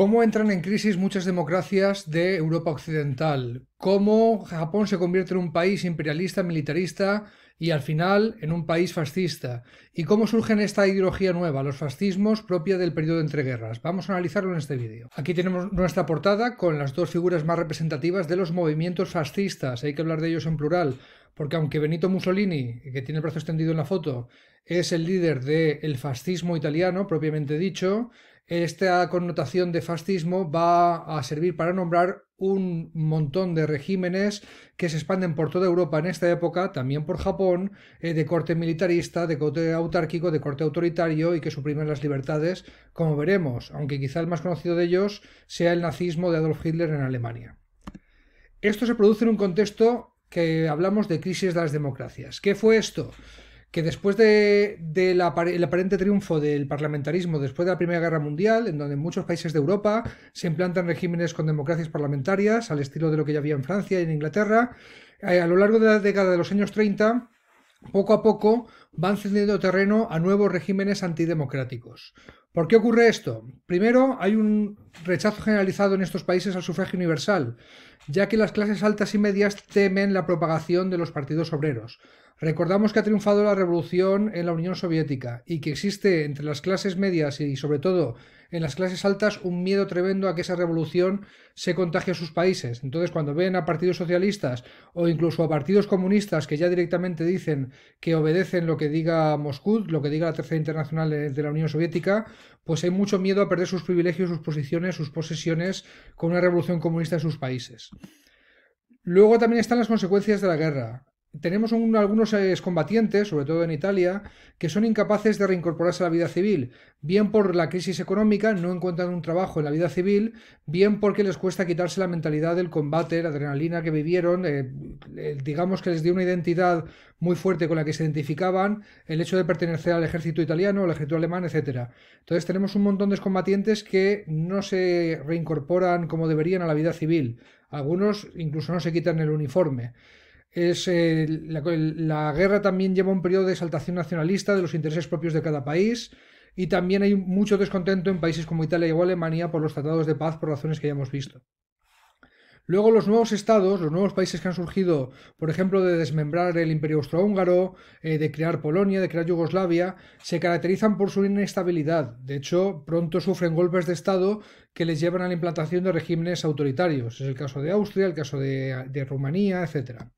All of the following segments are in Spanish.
¿Cómo entran en crisis muchas democracias de Europa Occidental? ¿Cómo Japón se convierte en un país imperialista, militarista y al final en un país fascista? ¿Y cómo surgen esta ideología nueva, los fascismos propia del periodo de entreguerras? Vamos a analizarlo en este vídeo. Aquí tenemos nuestra portada con las dos figuras más representativas de los movimientos fascistas, hay que hablar de ellos en plural, porque aunque Benito Mussolini, que tiene el brazo extendido en la foto, es el líder del fascismo italiano, propiamente dicho, esta connotación de fascismo va a servir para nombrar un montón de regímenes que se expanden por toda Europa en esta época, también por Japón, eh, de corte militarista, de corte autárquico, de corte autoritario y que suprimen las libertades, como veremos, aunque quizá el más conocido de ellos sea el nazismo de Adolf Hitler en Alemania. Esto se produce en un contexto que hablamos de crisis de las democracias. ¿Qué fue esto? que después del de, aparente triunfo del parlamentarismo después de la Primera Guerra Mundial, en donde en muchos países de Europa se implantan regímenes con democracias parlamentarias, al estilo de lo que ya había en Francia y en Inglaterra, eh, a lo largo de la década de los años 30 poco a poco van cediendo terreno a nuevos regímenes antidemocráticos. ¿Por qué ocurre esto? Primero, hay un rechazo generalizado en estos países al sufragio universal, ya que las clases altas y medias temen la propagación de los partidos obreros. Recordamos que ha triunfado la revolución en la Unión Soviética y que existe entre las clases medias y sobre todo en las clases altas un miedo tremendo a que esa revolución se contagie a sus países. Entonces, cuando ven a partidos socialistas o incluso a partidos comunistas que ya directamente dicen que obedecen lo que diga Moscú, lo que diga la Tercera Internacional de la Unión Soviética, pues hay mucho miedo a perder sus privilegios, sus posiciones, sus posesiones con una revolución comunista en sus países. Luego también están las consecuencias de la guerra tenemos algunos eh, excombatientes, sobre todo en Italia, que son incapaces de reincorporarse a la vida civil, bien por la crisis económica, no encuentran un trabajo en la vida civil, bien porque les cuesta quitarse la mentalidad del combate, la adrenalina que vivieron, eh, digamos que les dio una identidad muy fuerte con la que se identificaban, el hecho de pertenecer al ejército italiano, al ejército alemán, etc. Entonces tenemos un montón de excombatientes que no se reincorporan como deberían a la vida civil. Algunos incluso no se quitan el uniforme la, guerra también lleva un periodo de exaltación nacionalista de los intereses propios de cada país y también hay mucho descontento en países como Italia y Alemania por los tratados de paz por razones que ya hemos visto. Luego los nuevos estados, los nuevos países que han surgido, por ejemplo, de desmembrar el imperio austrohúngaro, eh, de crear Polonia, de crear Yugoslavia, se caracterizan por su inestabilidad. De hecho, pronto sufren golpes de estado que les llevan a la implantación de regímenes autoritarios. Es el caso de Austria, el caso de, de Rumanía, etcétera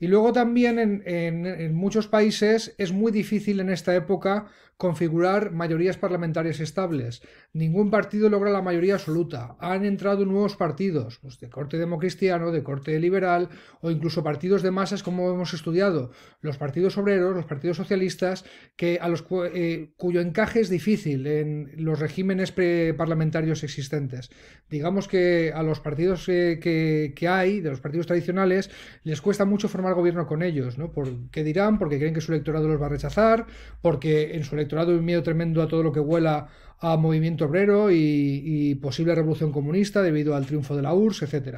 y luego también en, muchos países es muy difícil en esta época configurar mayorías parlamentarias estables. Ningún partido logra la mayoría absoluta. Han entrado nuevos partidos, pues, de corte democristiano, de corte liberal o incluso partidos de masas como hemos estudiado, los partidos obreros, los partidos socialistas, que a los eh, cuyo encaje es difícil en los regímenes parlamentarios existentes. Digamos que a los partidos eh, que hay, de los partidos tradicionales, les cuesta mucho formar gobierno con ellos, ¿no? qué dirán? Porque creen que su electorado los va a rechazar, porque en su electorado hay un miedo tremendo a todo lo que huela a movimiento obrero y, posible revolución comunista debido al triunfo de la URSS, etc.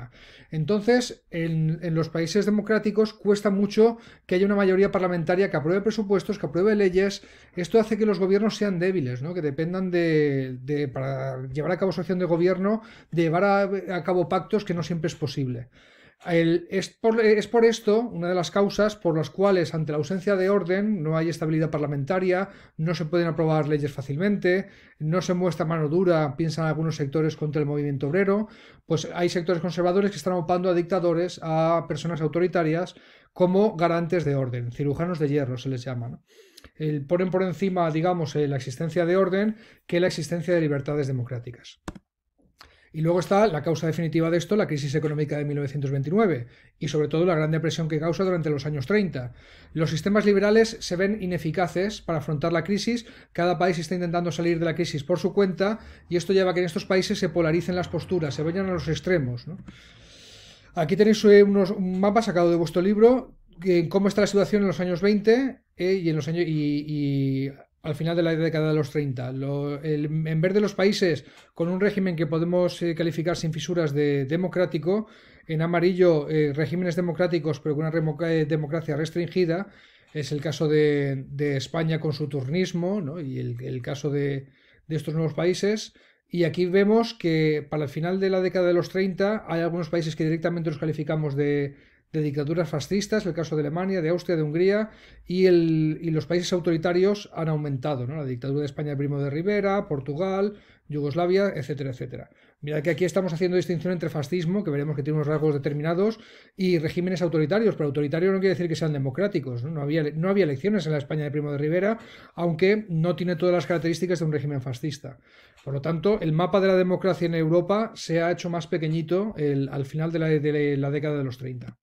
Entonces, en, los países democráticos cuesta mucho que haya una mayoría parlamentaria que apruebe presupuestos, que apruebe leyes. Esto hace que los gobiernos sean débiles, ¿no? que dependan de, para llevar a cabo su acción de gobierno, de llevar a cabo pactos que no siempre es posible es, por, esto una de las causas por las cuales, ante la ausencia de orden, no hay estabilidad parlamentaria, no se pueden aprobar leyes fácilmente, no se muestra mano dura, piensan algunos sectores contra el movimiento obrero, pues hay sectores conservadores que están opando a dictadores, a personas autoritarias, como garantes de orden, cirujanos de hierro se les llama. El, ponen por encima, digamos, eh, la existencia de orden que la existencia de libertades democráticas. Y luego está la causa definitiva de esto, la crisis económica de 1929, y sobre todo la gran depresión que causa durante los años 30. Los sistemas liberales se ven ineficaces para afrontar la crisis, cada país está intentando salir de la crisis por su cuenta, y esto lleva a que en estos países se polaricen las posturas, se vayan a los extremos. Aquí tenéis eh, unos, un mapa sacado de vuestro libro, en cómo está la situación en los años 20 eh, y, en los años, al final de la década de los 30. en vez de los países con un régimen que podemos eh, calificar sin fisuras de democrático, en amarillo eh, regímenes democráticos pero con una eh, democracia restringida, es el caso de, España con su turnismo y el, caso de, de, estos nuevos países. Y aquí vemos que para el final de la década de los 30 hay algunos países que directamente los calificamos de, de dictaduras fascistas, el caso de Alemania, de Austria, de Hungría y, los países autoritarios han aumentado, ¿no? La dictadura de España, de Primo de Rivera, Portugal, Yugoslavia, etcétera, etcétera. Mira que aquí estamos haciendo distinción entre fascismo, que veremos que tiene unos rasgos determinados, y regímenes autoritarios, pero autoritario no quiere decir que sean democráticos. No, no había, no había elecciones en la España de Primo de Rivera, aunque no tiene todas las características de un régimen fascista. Por lo tanto, el mapa de la democracia en Europa se ha hecho más pequeñito al final de la, de la década de los 30.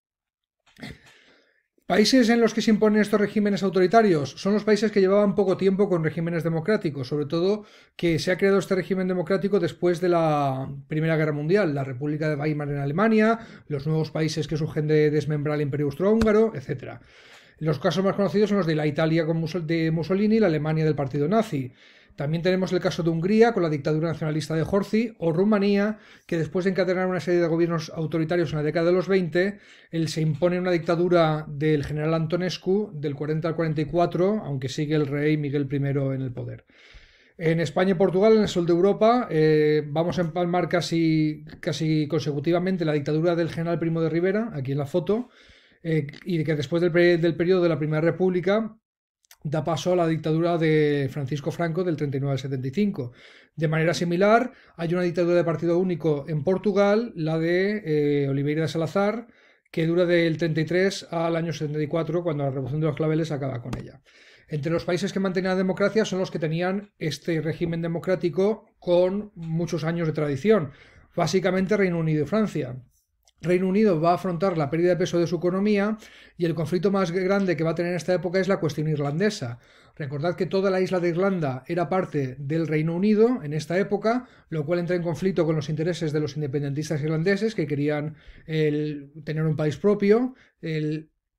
Países en los que se imponen estos regímenes autoritarios son los países que llevaban poco tiempo con regímenes democráticos, sobre todo que se ha creado este régimen democrático después de la Primera Guerra Mundial, la República de Weimar en Alemania, los nuevos países que surgen de desmembrar el Imperio Austrohúngaro, etc. Los casos más conocidos son los de la Italia con Mussolini y la Alemania del partido nazi. También tenemos el caso de Hungría con la dictadura nacionalista de Horthy o Rumanía, que después de encadenar una serie de gobiernos autoritarios en la década de los 20, él se impone una dictadura del general Antonescu del 40 al 44, aunque sigue el rey Miguel I en el poder. En España y Portugal, en el sur de Europa, eh, vamos a empalmar casi, casi consecutivamente la dictadura del general Primo de Rivera, aquí en la foto, eh, y que después del, del periodo de la Primera República da paso a la dictadura de Francisco Franco del 39 al 75. De manera similar, hay una dictadura de partido único en Portugal, la de eh, Oliveira de Salazar, que dura del 33 al año 74, cuando la Revolución de los Claveles acaba con ella. Entre los países que mantenían la democracia son los que tenían este régimen democrático con muchos años de tradición, básicamente Reino Unido y Francia. Reino Unido va a afrontar la pérdida de peso de su economía y el conflicto más grande que va a tener en esta época es la cuestión irlandesa. Recordad que toda la isla de Irlanda era parte del Reino Unido en esta época, lo cual entra en conflicto con los intereses de los independentistas irlandeses que querían tener un país propio.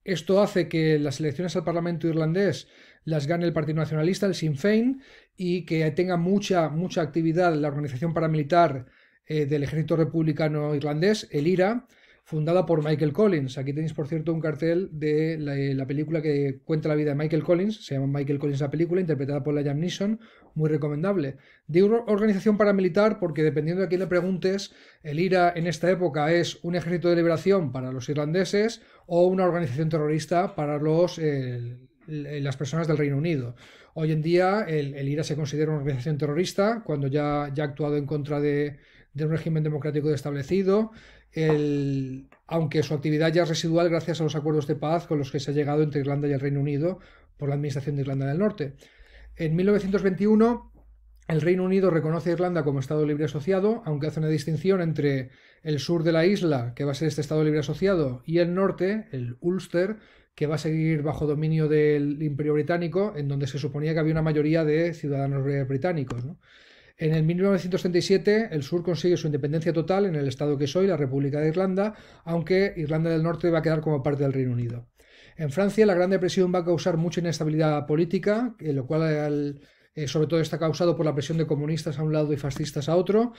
esto hace que las elecciones al Parlamento irlandés las gane el Partido Nacionalista, el Sinn Féin, y que tenga mucha, mucha actividad la organización paramilitar eh, del ejército republicano irlandés, el IRA, fundada por Michael Collins. Aquí tenéis, por cierto, un cartel de eh, la, película que cuenta la vida de Michael Collins, se llama Michael Collins la película, interpretada por Liam Neeson, muy recomendable. De una organización paramilitar, porque dependiendo de a quién le preguntes, el IRA en esta época es un ejército de liberación para los irlandeses o una organización terrorista para los... Eh, las personas del Reino Unido. Hoy en día el, IRA se considera una organización terrorista cuando ya ha actuado en contra de, de un régimen democrático establecido, el, aunque su actividad ya es residual gracias a los acuerdos de paz con los que se ha llegado entre Irlanda y el Reino Unido por la Administración de Irlanda del Norte. En 1921, el Reino Unido reconoce a Irlanda como Estado Libre Asociado, aunque hace una distinción entre el sur de la isla, que va a ser este Estado Libre Asociado, y el norte, el Ulster, que va a seguir bajo dominio del Imperio Británico, en donde se suponía que había una mayoría de ciudadanos británicos. En el 1937 el sur consigue su independencia total en el estado que es hoy, la República de Irlanda, aunque Irlanda del Norte va a quedar como parte del Reino Unido. En Francia la Gran Depresión va a causar mucha inestabilidad política, eh, lo cual eh, sobre todo está causado por la presión de comunistas a un lado y fascistas a otro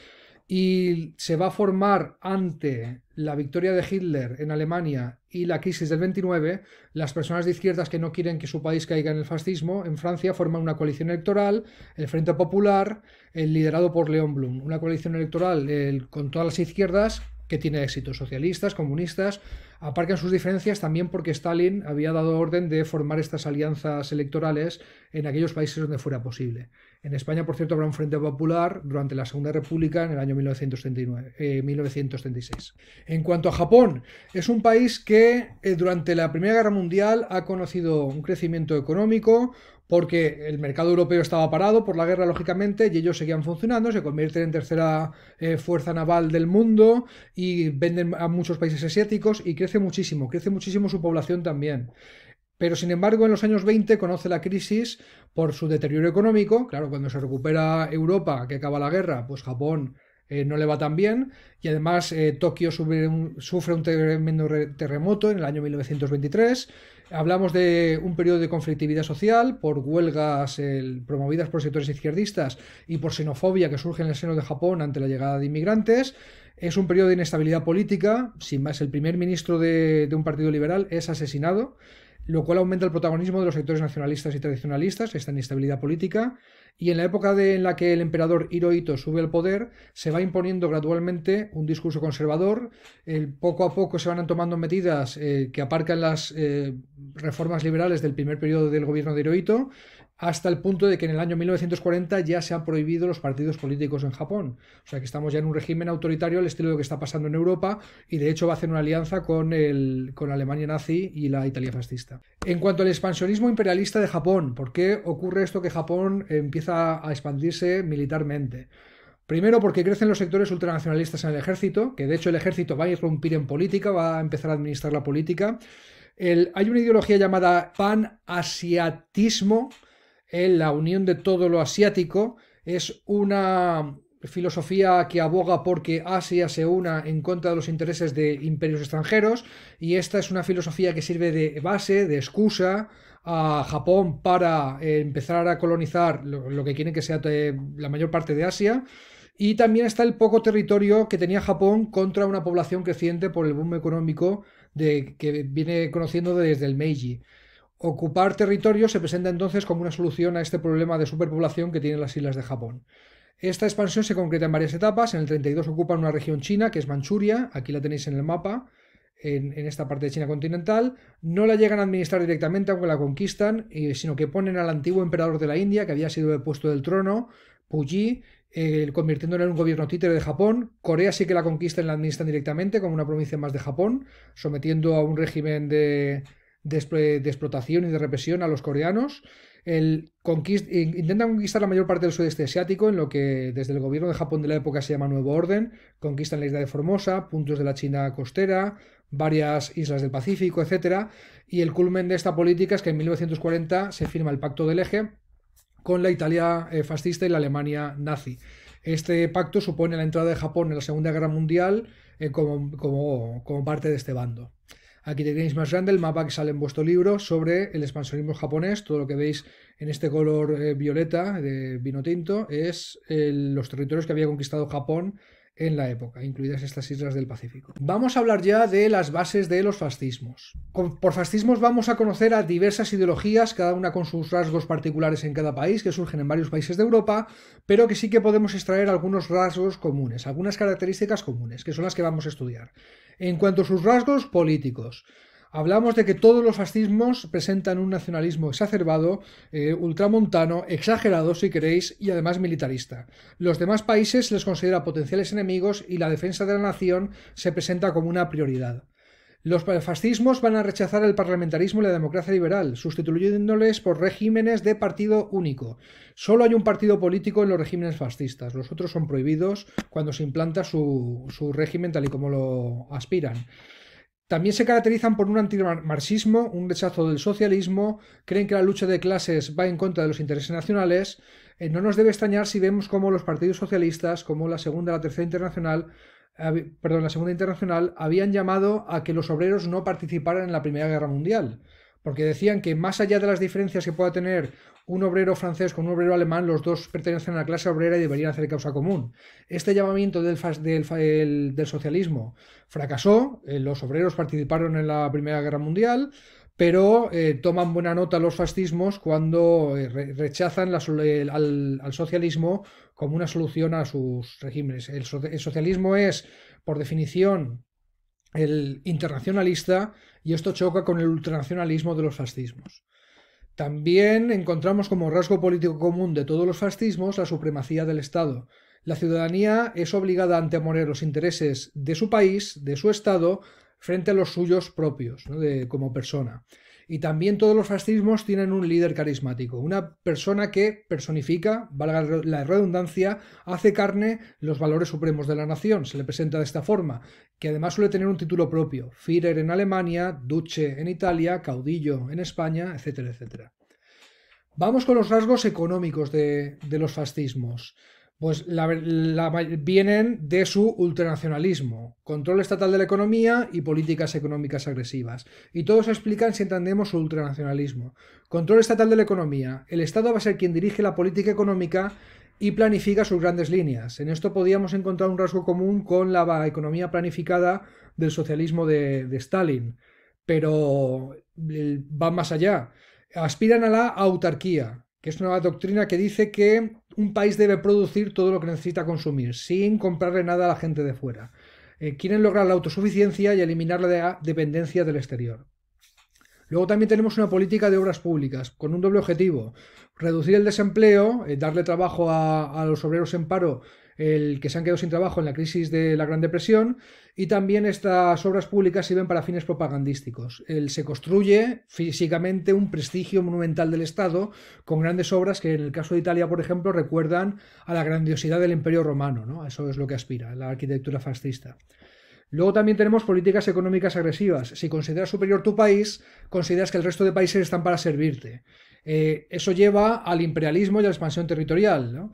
y se va a formar ante la victoria de Hitler en Alemania y la crisis del 29, las personas de izquierdas que no quieren que su país caiga en el fascismo en Francia forman una coalición electoral, el Frente Popular, el liderado por León Blum, una coalición electoral con todas las izquierdas que tiene éxito, socialistas, comunistas, aparcan sus diferencias también porque Stalin había dado orden de formar estas alianzas electorales en aquellos países donde fuera posible. En España, por cierto, habrá un Frente Popular durante la Segunda República en el año 1936. Eh, en cuanto a Japón, es un país que eh, durante la Primera Guerra Mundial ha conocido un crecimiento económico, porque el mercado europeo estaba parado por la guerra, lógicamente, y ellos seguían funcionando, se convierten en tercera eh, fuerza naval del mundo y venden a muchos países asiáticos y crece muchísimo, crece muchísimo su población también. Pero sin embargo, en los años 20 conoce la crisis por su deterioro económico. Claro, cuando se recupera Europa, que acaba la guerra, pues Japón eh, no le va tan bien. Y además, eh, Tokio sufre un, tremendo terremoto en el año 1923. Hablamos de un periodo de conflictividad social por huelgas promovidas por sectores izquierdistas y por xenofobia que surge en el seno de Japón ante la llegada de inmigrantes. Es un periodo de inestabilidad política. Sin más, el primer ministro de un partido liberal es asesinado lo cual aumenta el protagonismo de los sectores nacionalistas y tradicionalistas, esta inestabilidad política, y en la época en la que el emperador Hirohito sube al poder, se va imponiendo gradualmente un discurso conservador, poco a poco se van tomando medidas eh, que aparcan las eh, reformas liberales del primer periodo del gobierno de Hirohito, hasta el punto de que en el año 1940 ya se han prohibido los partidos políticos en Japón. O sea que estamos ya en un régimen autoritario al estilo de lo que está pasando en Europa y de hecho va a hacer una alianza con, el, con Alemania nazi y la Italia fascista. En cuanto al expansionismo imperialista de Japón, ¿por qué ocurre esto que Japón empieza a expandirse militarmente? Primero porque crecen los sectores ultranacionalistas en el ejército, que de hecho el ejército va a irrumpir en política, va a empezar a administrar la política. hay una ideología llamada panasiatismo, la unión de todo lo asiático. Es una filosofía que aboga porque Asia se una en contra de los intereses de imperios extranjeros y esta es una filosofía que sirve de base, de excusa a Japón para eh, empezar a colonizar lo, que quiere que sea eh, la mayor parte de Asia. Y también está el poco territorio que tenía Japón contra una población creciente por el boom económico que viene conociendo desde el Meiji. Ocupar territorio se presenta entonces como una solución a este problema de superpoblación que tienen las islas de Japón. Esta expansión se concreta en varias etapas. En el 32 ocupan una región china, que es Manchuria, aquí la tenéis en el mapa, en, esta parte de China continental. No la llegan a administrar directamente, aunque la conquistan, eh, sino que ponen al antiguo emperador de la India, que había sido puesto del trono, Puyi, eh, convirtiéndolo en un gobierno títere de Japón. Corea sí que la conquistan y la administran directamente, como una provincia más de Japón, sometiendo a un régimen de de, explotación y de represión a los coreanos. intentan conquistar la mayor parte del sudeste asiático, en lo que desde el gobierno de Japón de la época se llama Nuevo Orden, conquistan la isla de Formosa, puntos de la China costera, varias islas del Pacífico, etc. Y el culmen de esta política es que en 1940 se firma el Pacto del Eje con la Italia eh, fascista y la Alemania nazi. Este pacto supone la entrada de Japón en la Segunda Guerra Mundial eh, como parte de este bando. Aquí tenéis más grande el mapa que sale en vuestro libro sobre el expansionismo japonés. Todo lo que veis en este color eh, violeta de vino tinto es los territorios que había conquistado Japón en la época, incluidas estas islas del Pacífico. Vamos a hablar ya de las bases de los fascismos. Por fascismos vamos a conocer a diversas ideologías, cada una con sus rasgos particulares en cada país, que surgen en varios países de Europa, pero que sí que podemos extraer algunos rasgos comunes, algunas características comunes, que son las que vamos a estudiar. En cuanto a sus rasgos políticos, Hablamos de que todos los fascismos presentan un nacionalismo exacerbado, eh, ultramontano, exagerado si queréis, y además militarista. Los demás países les considera potenciales enemigos y la defensa de la nación se presenta como una prioridad. Los fascismos van a rechazar el parlamentarismo y la democracia liberal, sustituyéndoles por regímenes de partido único. Solo hay un partido político en los regímenes fascistas, los otros son prohibidos cuando se implanta su régimen tal y como lo aspiran. También se caracterizan por un antimarxismo, un rechazo del socialismo, creen que la lucha de clases va en contra de los intereses nacionales. Eh, no nos debe extrañar si vemos cómo los partidos socialistas, como la Segunda, la Tercera Internacional, perdón, la Segunda Internacional, habían llamado a que los obreros no participaran en la Primera Guerra Mundial porque decían que más allá de las diferencias que pueda tener un obrero francés con un obrero alemán, los dos pertenecen a la clase obrera y deberían hacer causa común. Este llamamiento del, socialismo fracasó, eh, los obreros participaron en la Primera Guerra Mundial, pero eh, toman buena nota los fascismos cuando eh, rechazan al, socialismo como una solución a sus regímenes. el socialismo es, por definición, el internacionalista y esto choca con el ultranacionalismo de los fascismos. También encontramos como rasgo político común de todos los fascismos la supremacía del Estado. La ciudadanía es obligada a los intereses de su país, de su Estado, frente a los suyos propios, como persona. Y también todos los fascismos tienen un líder carismático, una persona que personifica, valga la redundancia, hace carne los valores supremos de la nación, se le presenta de esta forma, que además suele tener un título propio, Führer en Alemania, Duce en Italia, caudillo en España, etcétera, etcétera. Vamos con los rasgos económicos de, de los fascismos. Pues vienen de su ultranacionalismo, control estatal de la economía y políticas económicas agresivas. Y todos explican, si entendemos su ultranacionalismo. Control estatal de la economía. El Estado va a ser quien dirige la política económica y planifica sus grandes líneas. En esto podríamos encontrar un rasgo común con la economía planificada del socialismo de, de Stalin. Pero van más allá. Aspiran a la autarquía, que es una doctrina que dice que un país debe producir todo lo que necesita consumir, sin comprarle nada a la gente de fuera. Eh, quieren lograr la autosuficiencia y eliminar la dependencia del exterior. Luego también tenemos una política de obras públicas con un doble objetivo. Reducir el desempleo, eh, darle trabajo a, los obreros en paro el que se han quedado sin trabajo en la crisis de la Gran Depresión, y también estas obras públicas sirven para fines propagandísticos. se construye físicamente un prestigio monumental del Estado con grandes obras que en el caso de Italia, por ejemplo, recuerdan a la grandiosidad del Imperio Romano, Eso es lo que aspira la arquitectura fascista. Luego también tenemos políticas económicas agresivas. Si consideras superior tu país, consideras que el resto de países están para servirte. Eh, eso lleva al imperialismo y a la expansión territorial.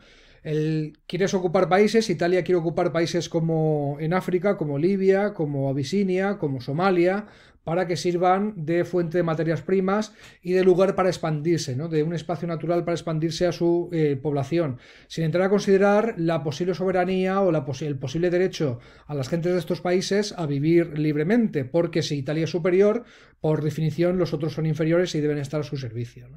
El, quieres ocupar países, Italia quiere ocupar países como en África, como Libia, como Abisinia, como Somalia, para que sirvan de fuente de materias primas y de lugar para expandirse, ¿no? de un espacio natural para expandirse a su eh, población, sin entrar a considerar la posible soberanía o la el posible derecho a las gentes de estos países a vivir libremente, porque si Italia es superior, por definición los otros son inferiores y deben estar a su servicio.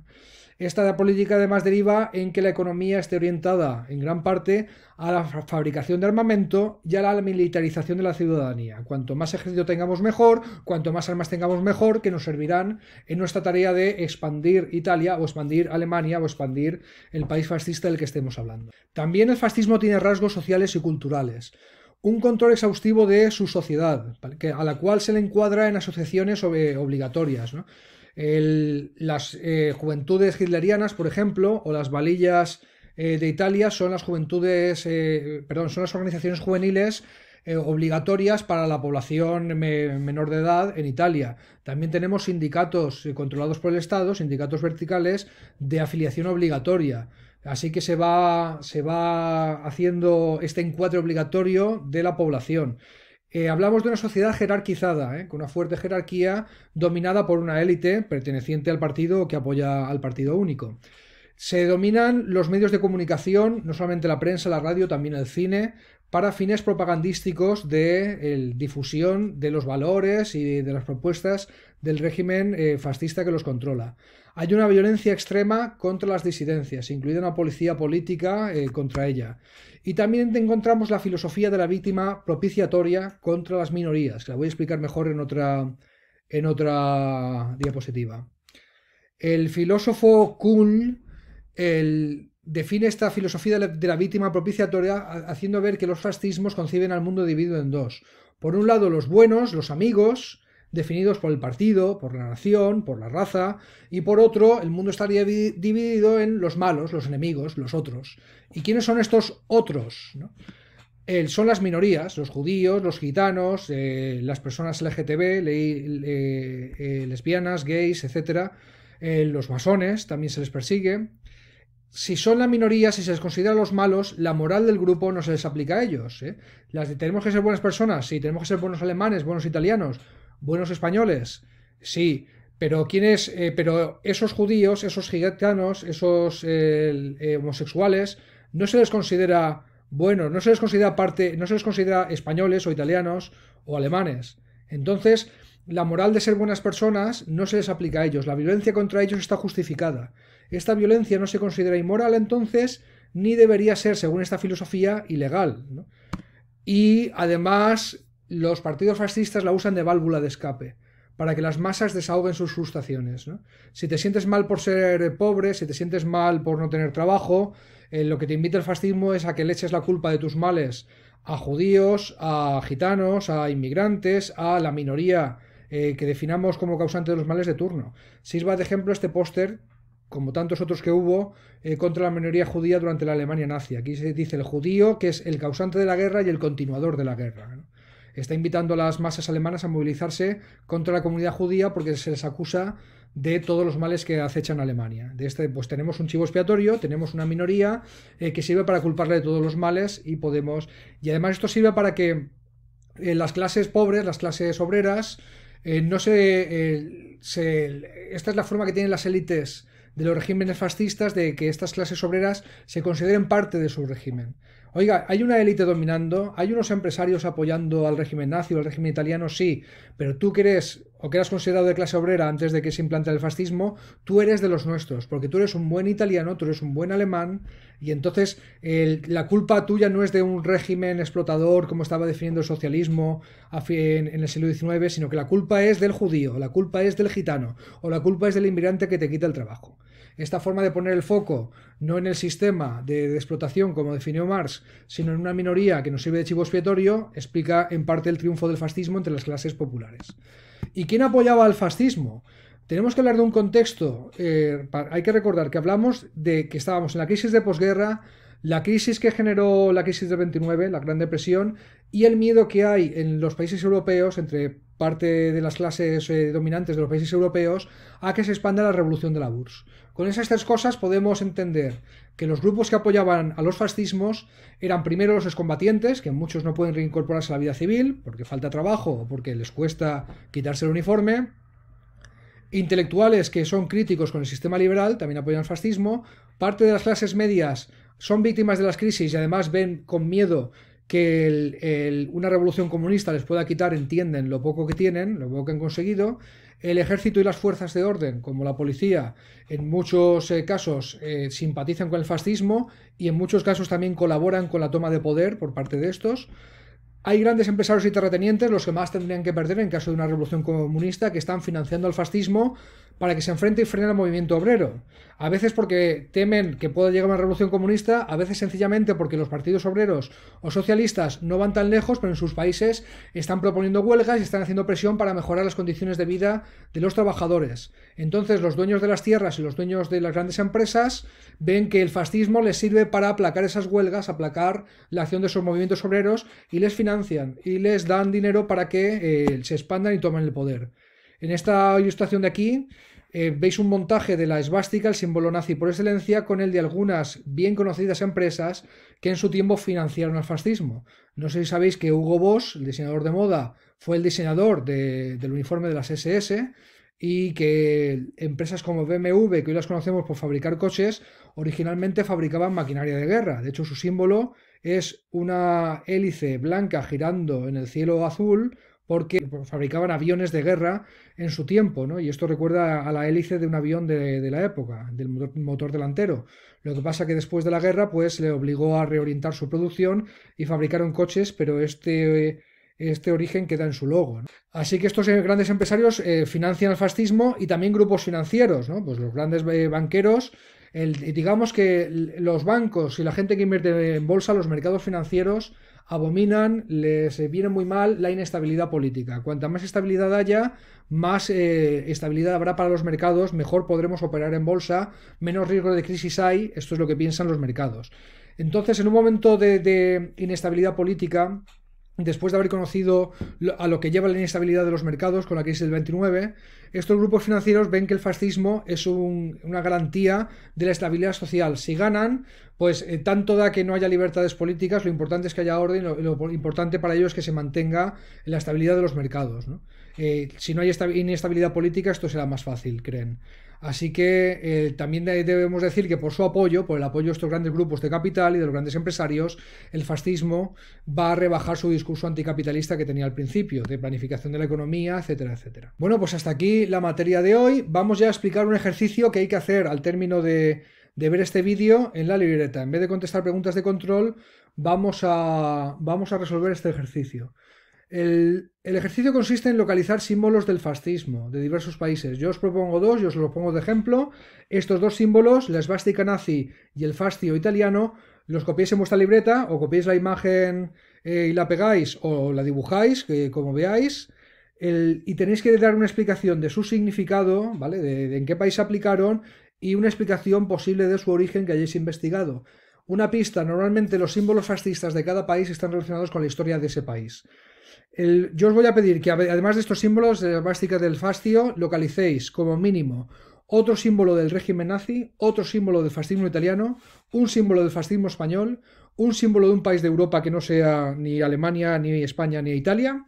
Esta política además deriva en que la economía esté orientada en gran parte a la fabricación de armamento y a la militarización de la ciudadanía. Cuanto más ejército tengamos mejor, cuanto más armas tengamos mejor, que nos servirán en nuestra tarea de expandir Italia o expandir Alemania o expandir el país fascista del que estemos hablando. También el fascismo tiene rasgos sociales y culturales un control exhaustivo de su sociedad, a la cual se le encuadra en asociaciones obligatorias, las eh, juventudes hitlerianas, por ejemplo, o las valillas eh, de Italia son las juventudes, eh, perdón, son las organizaciones juveniles obligatorias para la población menor de edad en Italia. También tenemos sindicatos controlados por el Estado, sindicatos verticales de afiliación obligatoria. Así que se va, se va haciendo este encuadre obligatorio de la población. Eh, hablamos de una sociedad jerarquizada, ¿eh? con una fuerte jerarquía dominada por una élite perteneciente al partido que apoya al partido único. Se dominan los medios de comunicación, no solamente la prensa, la radio, también el cine, para fines propagandísticos de difusión de los valores y de las propuestas del régimen eh, fascista que los controla. Hay una violencia extrema contra las disidencias, incluida una policía política eh, contra ella. Y también encontramos la filosofía de la víctima propiciatoria contra las minorías, que la voy a explicar mejor en otra, en otra diapositiva. El filósofo Kuhn, el define esta filosofía de la víctima propiciatoria haciendo ver que los fascismos conciben al mundo dividido en dos. Por un lado, los buenos, los amigos, definidos por el partido, por la nación, por la raza, y por otro, el mundo estaría dividido en los malos, los enemigos, los otros. ¿Y quiénes son estos otros? son las minorías, los judíos, los gitanos, eh, las personas LGTB, eh, lesbianas, gays, etc. Eh, los masones también se les persigue si son la minoría, si se les considera los malos, la moral del grupo no se les aplica a ellos. ¿eh? Las tenemos que ser buenas personas, sí, tenemos que ser buenos alemanes, buenos italianos, buenos españoles, sí, pero quiénes, eh, pero esos judíos, esos gitanos, esos eh, eh, homosexuales, no se les considera buenos, no se les considera parte, no se les considera españoles o italianos o alemanes. Entonces, la moral de ser buenas personas no se les aplica a ellos, la violencia contra ellos está justificada. Esta violencia no se considera inmoral entonces, ni debería ser, según esta filosofía, ilegal. Y además, los partidos fascistas la usan de válvula de escape para que las masas desahoguen sus frustraciones. Si te sientes mal por ser pobre, si te sientes mal por no tener trabajo, eh, lo que te invita el fascismo es a que le eches la culpa de tus males a judíos, a gitanos, a inmigrantes, a la minoría eh, que definamos como causante de los males de turno. Sirva de ejemplo este póster como tantos otros que hubo, eh, contra la minoría judía durante la Alemania nazi. Aquí se dice el judío, que es el causante de la guerra y el continuador de la guerra. Está invitando a las masas alemanas a movilizarse contra la comunidad judía porque se les acusa de todos los males que acechan a Alemania. De este, pues tenemos un chivo expiatorio, tenemos una minoría eh, que sirve para culparle de todos los males y podemos. Y además esto sirve para que eh, las clases pobres, las clases obreras, no se, se, Esta es la forma que tienen las élites de los regímenes fascistas de que estas clases obreras se consideren parte de su régimen. Oiga, hay una élite dominando, hay unos empresarios apoyando al régimen nazi o al régimen italiano, sí, pero tú que o que eras considerado de clase obrera antes de que se implante el fascismo, tú eres de los nuestros, porque tú eres un buen italiano, tú eres un buen alemán, y entonces la culpa tuya no es de un régimen explotador como estaba definiendo el socialismo en, el siglo XIX, sino que la culpa es del judío, la culpa es del gitano, o la culpa es del inmigrante que te quita el trabajo. Esta forma de poner el foco no en el sistema de, de, explotación como definió Marx, sino en una minoría que nos sirve de chivo expiatorio, explica en parte el triunfo del fascismo entre las clases populares. ¿Y quién apoyaba al fascismo? Tenemos que hablar de un contexto, eh, hay que recordar que hablamos de que estábamos en la crisis de posguerra, la crisis que generó la crisis del 29, la Gran Depresión, y el miedo que hay en los países europeos entre parte de las clases eh, dominantes de los países europeos a que se expanda la revolución de la URSS. Con esas tres cosas podemos entender que los grupos que apoyaban a los fascismos eran primero los excombatientes, que muchos no pueden reincorporarse a la vida civil porque falta trabajo o porque les cuesta quitarse el uniforme, intelectuales que son críticos con el sistema liberal, también apoyan el fascismo, parte de las clases medias son víctimas de las crisis y además ven con miedo que una revolución comunista les pueda quitar, entienden lo poco que tienen, lo poco que han conseguido. El ejército y las fuerzas de orden, como la policía, en muchos eh, casos eh, simpatizan con el fascismo y en muchos casos también colaboran con la toma de poder por parte de estos. Hay grandes empresarios y terratenientes, los que más tendrían que perder en caso de una revolución comunista, que están financiando al fascismo para que se enfrente y frene al movimiento obrero. A veces porque temen que pueda llegar una revolución comunista, a veces sencillamente porque los partidos obreros o socialistas no van tan lejos, pero en sus países están proponiendo huelgas y están haciendo presión para mejorar las condiciones de vida de los trabajadores. Entonces los dueños de las tierras y los dueños de las grandes empresas ven que el fascismo les sirve para aplacar esas huelgas, aplacar la acción de esos movimientos obreros y les financian y les dan dinero para que eh, se expandan y tomen el poder. En esta ilustración de aquí eh, veis un montaje de la esvástica, el símbolo nazi por excelencia, con el de algunas bien conocidas empresas que en su tiempo financiaron al fascismo. No sé si sabéis que Hugo Boss, el diseñador de moda, fue el diseñador del uniforme de las SS y que empresas como BMW, que hoy las conocemos por fabricar coches, originalmente fabricaban maquinaria de guerra. De hecho, su símbolo es una hélice blanca girando en el cielo azul porque fabricaban aviones de guerra en su tiempo, ¿no? Y esto recuerda a la hélice de un avión de, la época, del motor, delantero. Lo que pasa que después de la guerra, pues le obligó a reorientar su producción y fabricaron coches, pero este, este origen queda en su logo. ¿no? Así que estos eh, grandes empresarios eh, financian el fascismo y también grupos financieros, ¿no? Pues los grandes eh, banqueros digamos que los bancos y la gente que invierte en bolsa, los mercados financieros, abominan, les viene muy mal la inestabilidad política. Cuanta más estabilidad haya, más eh, estabilidad habrá para los mercados, mejor podremos operar en bolsa, menos riesgo de crisis hay, esto es lo que piensan los mercados. Entonces, en un momento de inestabilidad política, Después de haber conocido a lo que lleva la inestabilidad de los mercados con la crisis del 29, estos grupos financieros ven que el fascismo es una garantía de la estabilidad social. Si ganan, pues eh, tanto da que no haya libertades políticas, lo importante es que haya orden, lo, importante para ellos es que se mantenga la estabilidad de los mercados. Eh, si no hay inestabilidad política, esto será más fácil, creen. Así que eh, también debemos decir que por su apoyo, por el apoyo de estos grandes grupos de capital y de los grandes empresarios, el fascismo va a rebajar su discurso anticapitalista que tenía al principio, de planificación de la economía, etcétera, etcétera. Bueno, pues hasta aquí la materia de hoy. Vamos ya a explicar un ejercicio que hay que hacer al término de, ver este vídeo en la libreta. En vez de contestar preguntas de control, vamos a resolver este ejercicio. El, ejercicio consiste en localizar símbolos del fascismo de diversos países. Yo os propongo dos, yo os los pongo de ejemplo. Estos dos símbolos, la esvástica nazi y el fascio italiano, los copiéis en vuestra libreta o copiéis la imagen eh, y la pegáis o la dibujáis, que, como veáis. y tenéis que dar una explicación de su significado, ¿vale? de en qué país se aplicaron y una explicación posible de su origen que hayáis investigado. Una pista, normalmente los símbolos fascistas de cada país están relacionados con la historia de ese país yo os voy a pedir que además de estos símbolos de la esvástica del fascio, localicéis como mínimo otro símbolo del régimen nazi, otro símbolo del fascismo italiano, un símbolo del fascismo español, un símbolo de un país de Europa que no sea ni Alemania, ni España, ni Italia,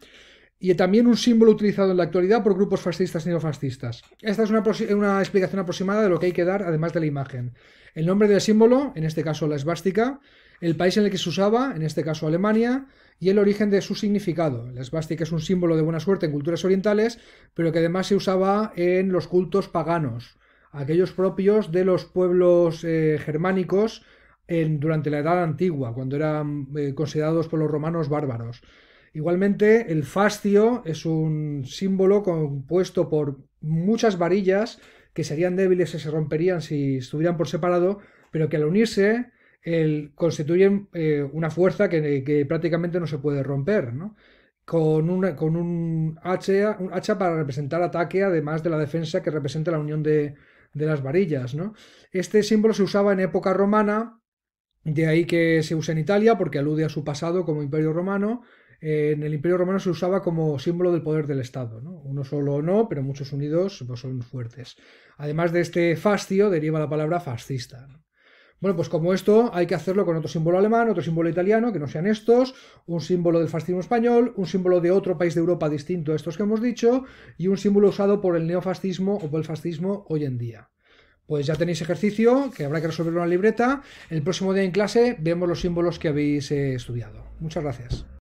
y también un símbolo utilizado en la actualidad por grupos fascistas y neofascistas. Esta es una, una explicación aproximada de lo que hay que dar, además de la imagen. El nombre del símbolo, en este caso la esvástica, el país en el que se usaba, en este caso Alemania, y el origen de su significado. La esvástica es un símbolo de buena suerte en culturas orientales, pero que además se usaba en los cultos paganos, aquellos propios de los pueblos eh, germánicos en, durante la Edad Antigua, cuando eran eh, considerados por los romanos bárbaros. Igualmente, el fascio es un símbolo compuesto por muchas varillas que serían débiles y se romperían si estuvieran por separado, pero que al unirse constituyen eh, una fuerza que, prácticamente no se puede romper, ¿no? Con, un, hacha, para representar ataque, además de la defensa que representa la unión de, las varillas, Este símbolo se usaba en época romana, de ahí que se usa en Italia, porque alude a su pasado como imperio romano. en el imperio romano se usaba como símbolo del poder del Estado, Uno solo no, pero muchos unidos pues, son fuertes. Además de este fascio, deriva la palabra fascista. Bueno, pues como esto hay que hacerlo con otro símbolo alemán, otro símbolo italiano, que no sean estos, un símbolo del fascismo español, un símbolo de otro país de Europa distinto a estos que hemos dicho, y un símbolo usado por el neofascismo o por el fascismo hoy en día. Pues ya tenéis ejercicio, que habrá que resolverlo en la libreta. El próximo día en clase vemos los símbolos que habéis eh, estudiado. Muchas gracias.